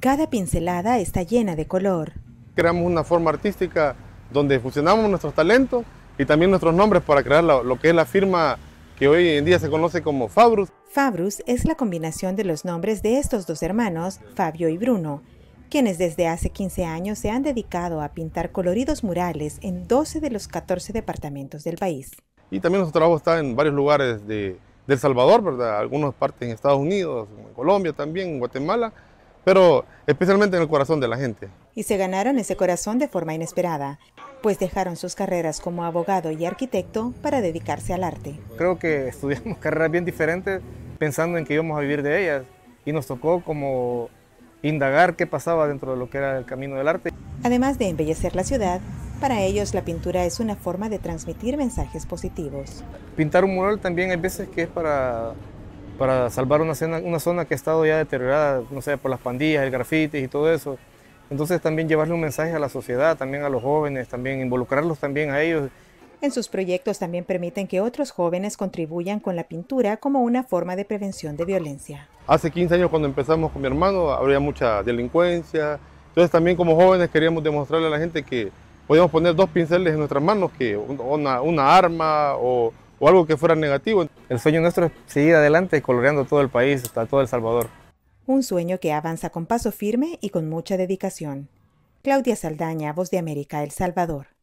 Cada pincelada está llena de color. Creamos una forma artística donde fusionamos nuestros talentos y también nuestros nombres para crear lo, que es la firma que hoy en día se conoce como Fabrus. Fabrus es la combinación de los nombres de estos dos hermanos, Fabio y Bruno, quienes desde hace 15 años se han dedicado a pintar coloridos murales en 12 de los 14 departamentos del país. Y también nuestro trabajo está en varios lugares de, de El Salvador, ¿verdad? algunas partes en Estados Unidos, en Colombia también, en Guatemala, pero especialmente en el corazón de la gente. Y se ganaron ese corazón de forma inesperada, pues dejaron sus carreras como abogado y arquitecto para dedicarse al arte. Creo que estudiamos carreras bien diferentes pensando en que íbamos a vivir de ellas y nos tocó como indagar qué pasaba dentro de lo que era el camino del arte. Además de embellecer la ciudad, para ellos la pintura es una forma de transmitir mensajes positivos. Pintar un mural también hay veces que es para para salvar una, una zona que ha estado ya deteriorada, no sé, por las pandillas, el grafitis y todo eso. Entonces también llevarle un mensaje a la sociedad, también a los jóvenes, también involucrarlos también a ellos. En sus proyectos también permiten que otros jóvenes contribuyan con la pintura como una forma de prevención de violencia. Hace 15 años cuando empezamos con mi hermano había mucha delincuencia, entonces también como jóvenes queríamos demostrarle a la gente que podíamos poner dos pinceles en nuestras manos, que una arma o o algo que fuera negativo. El sueño nuestro es seguir adelante coloreando todo el país, hasta todo El Salvador. Un sueño que avanza con paso firme y con mucha dedicación. Claudia Saldaña, Voz de América, El Salvador.